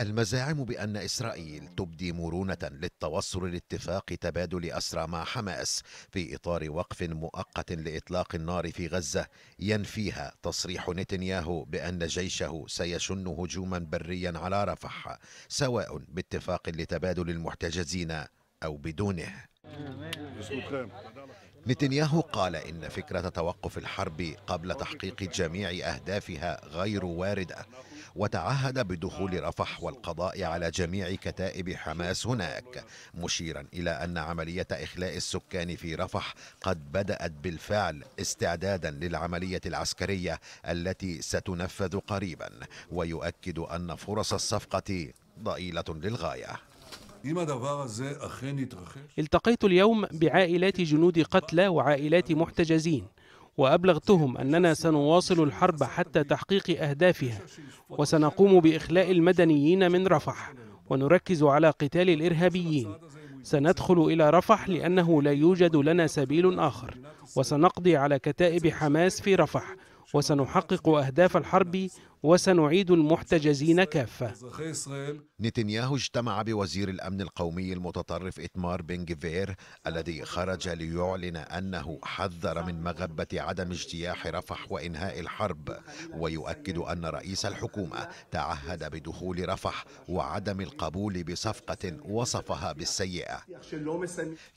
المزاعم بأن إسرائيل تبدي مرونة للتوصل لاتفاق تبادل أسرى مع حماس في إطار وقف مؤقت لإطلاق النار في غزة ينفيها تصريح نتنياهو بأن جيشه سيشن هجوما بريا على رفح سواء باتفاق لتبادل المحتجزين أو بدونه نتنياهو قال إن فكرة توقف الحرب قبل تحقيق جميع أهدافها غير واردة وتعهد بدخول رفح والقضاء على جميع كتائب حماس هناك مشيرا إلى أن عملية إخلاء السكان في رفح قد بدأت بالفعل استعدادا للعملية العسكرية التي ستنفذ قريبا ويؤكد أن فرص الصفقة ضئيلة للغاية التقيت اليوم بعائلات جنود قتلى وعائلات محتجزين وأبلغتهم أننا سنواصل الحرب حتى تحقيق أهدافها وسنقوم بإخلاء المدنيين من رفح ونركز على قتال الإرهابيين سندخل إلى رفح لأنه لا يوجد لنا سبيل آخر وسنقضي على كتائب حماس في رفح وسنحقق أهداف الحرب وسنعيد المحتجزين كافة نتنياهو اجتمع بوزير الأمن القومي المتطرف إتمار بن جفير الذي خرج ليعلن أنه حذر من مغبة عدم اجتياح رفح وإنهاء الحرب ويؤكد أن رئيس الحكومة تعهد بدخول رفح وعدم القبول بصفقة وصفها بالسيئة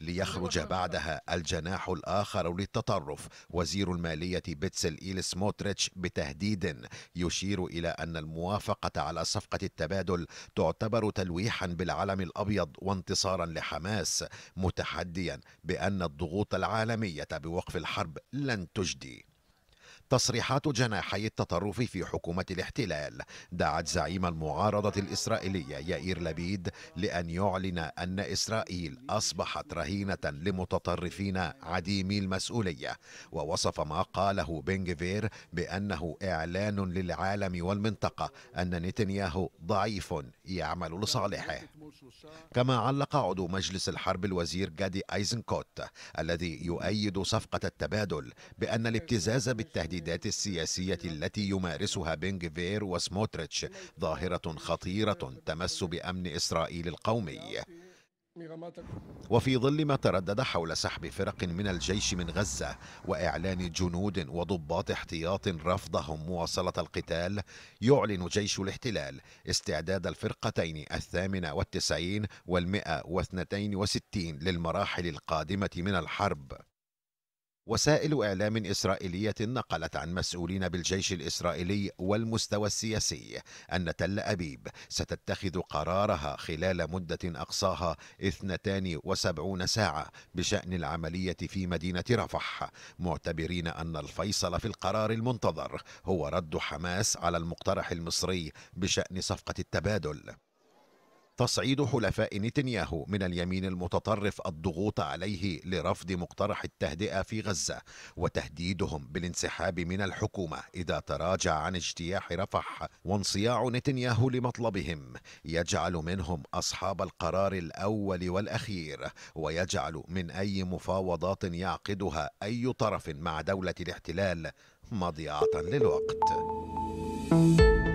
ليخرج بعدها الجناح الآخر للتطرف وزير المالية بيتسل إيلس سموتريتش بتهديد يشير إلى أن الموافقة على صفقة التبادل تعتبر تلويحا بالعلم الأبيض وانتصارا لحماس متحديا بأن الضغوط العالمية بوقف الحرب لن تجدي تصريحات جناحي التطرف في حكومة الاحتلال دعت زعيم المعارضة الإسرائيلية يائير لبيد لأن يعلن أن إسرائيل أصبحت رهينة لمتطرفين عديمي المسؤولية ووصف ما قاله بنجفير بأنه إعلان للعالم والمنطقة أن نتنياهو ضعيف يعمل لصالحه كما علق عضو مجلس الحرب الوزير جادي أيزنكوت الذي يؤيد صفقة التبادل بأن الابتزاز بالتهديد التهديدات السياسية التي يمارسها بنجفير وسموتريتش ظاهرة خطيرة تمس بأمن إسرائيل القومي وفي ظل ما تردد حول سحب فرق من الجيش من غزة وإعلان جنود وضباط احتياط رفضهم مواصلة القتال يعلن جيش الاحتلال استعداد الفرقتين الثامنة والتسعين والمئة واثنتين وستين للمراحل القادمة من الحرب وسائل إعلام إسرائيلية نقلت عن مسؤولين بالجيش الإسرائيلي والمستوى السياسي أن تل أبيب ستتخذ قرارها خلال مدة أقصاها 72 ساعة بشأن العملية في مدينة رفح معتبرين أن الفيصل في القرار المنتظر هو رد حماس على المقترح المصري بشأن صفقة التبادل تصعيد حلفاء نتنياهو من اليمين المتطرف الضغوط عليه لرفض مقترح التهدئه في غزه وتهديدهم بالانسحاب من الحكومه اذا تراجع عن اجتياح رفح وانصياع نتنياهو لمطلبهم يجعل منهم اصحاب القرار الاول والاخير ويجعل من اي مفاوضات يعقدها اي طرف مع دوله الاحتلال مضيعه للوقت